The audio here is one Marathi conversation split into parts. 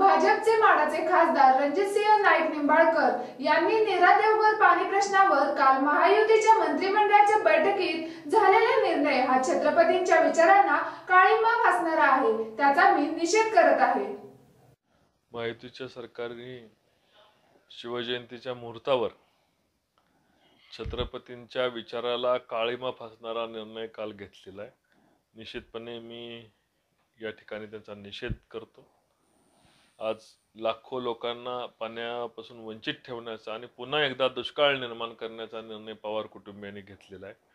भाजपचे माडाचे खासदार रणजितसिंह नाईक निंबाळकर यांनी नेरा देवघर पाणी प्रश्नावर काल महायुतीच्या मंत्रिमंडळाच्या बैठकीत झालेला निर्णय हा छत्रपतींच्या विचारांना काळिंबा फासणारा आहे त्याचा मी निषेध करत आहे महायुतीच्या सरकारने शिवजयंतीच्या मुहूर्तावर छत्रपतींच्या विचाराला काळीमा फासणारा निर्णय काल घेतलेला आहे निश्चितपणे मी या ठिकाणी त्यांचा निषेध करतो आज लाखो लोकांना पाण्यापासून वंचित ठेवण्याचा आणि पुन्हा एकदा दुष्काळ निर्माण करण्याचा निर्णय पवार कुटुंबियांनी घेतलेला आहे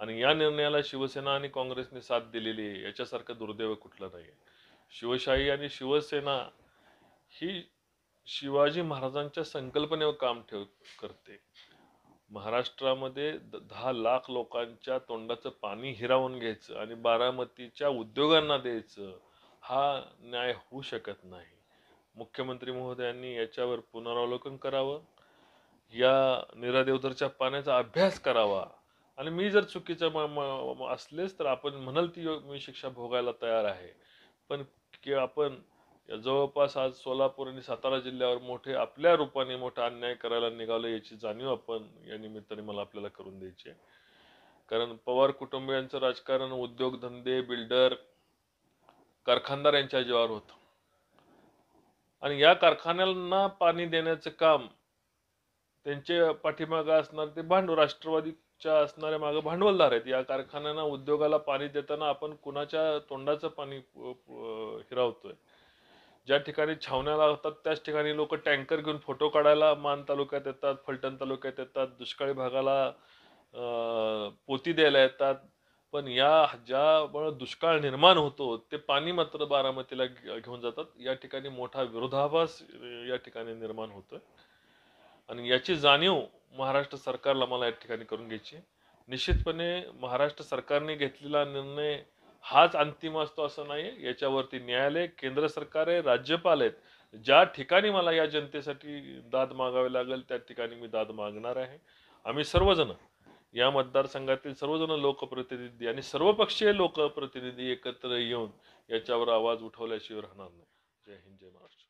आणि या निर्णयाला शिवसेना आणि काँग्रेसने साथ दिलेली आहे याच्यासारखं दुर्दैव कुठलं नाही आहे शिवशाही आणि शिवसेना ही शिवाजी महाराजांच्या संकल्पनेवर काम ठेव करते महाराष्ट्रामध्ये दहा लाख लोकांच्या तोंडाचं पाणी हिरावून घ्यायचं आणि बारामतीच्या उद्योगांना द्यायचं हा न्याय होऊ शकत नाही मुख्यमंत्री महोदयांनी याच्यावर पुनरावलोकन करावं या निरा देवधरच्या पाण्याचा अभ्यास करावा आणि मी जर चुकीचं असलेच तर आपण म्हणाल ती मी शिक्षा भोगायला तयार आहे पण की आपण जवळपास आज सोलापूर आणि सातारा जिल्ह्यावर मोठे आपल्या रूपाने मोठा अन्याय करायला निघाले याची जाणीव आपण या निमित्ताने मला आपल्याला करून द्यायची आहे कारण पवार कुटुंबियांचं राजकारण उद्योगधंदे बिल्डर कारखानदार यांच्या जीवावर होतं आणि या कारखान्यांना पाणी देण्याचं काम त्यांचे पाठीमागं असणार ते भांडवल राष्ट्रवादीच्या असणाऱ्या मागं भांडवलदार आहेत या कारखान्यांना उद्योगाला पाणी देताना आपण कुणाच्या तोंडाचं पाणी हिरावतोय ज्या ठिकाणी छावण्या लागतात त्याच ठिकाणी लोक टँकर घेऊन फोटो काढायला मान तालुक्यात येतात फलटण तालुक्यात येतात दुष्काळी भागाला पोती द्यायला येतात पण या ज्यामुळे दुष्काळ निर्माण होतो ते पाणी मात्र बारामतीला घेऊन जातात या ठिकाणी मोठा विरोधाभास या ठिकाणी निर्माण होतोय आणि याची जाणीव महाराष्ट्र सरकारला मला या ठिकाणी करून घ्यायची निश्चितपणे महाराष्ट्र सरकारने घेतलेला निर्णय हाच अंतिम असतो असं नाही याच्यावरती न्यायालय केंद्र सरकार आहे राज्यपाल आहेत ज्या ठिकाणी मला या जनतेसाठी दाद मागावी लागेल त्या ठिकाणी मी दाद मागणार आहे आम्ही सर्वजण या मतदारसंघातील सर्वजण लोकप्रतिनिधी आणि सर्वपक्षीय लोकप्रतिनिधी एकत्र येऊन याच्यावर आवाज उठवल्याशिवाय राहणार नाही जय हिंद जय महाराष्ट्र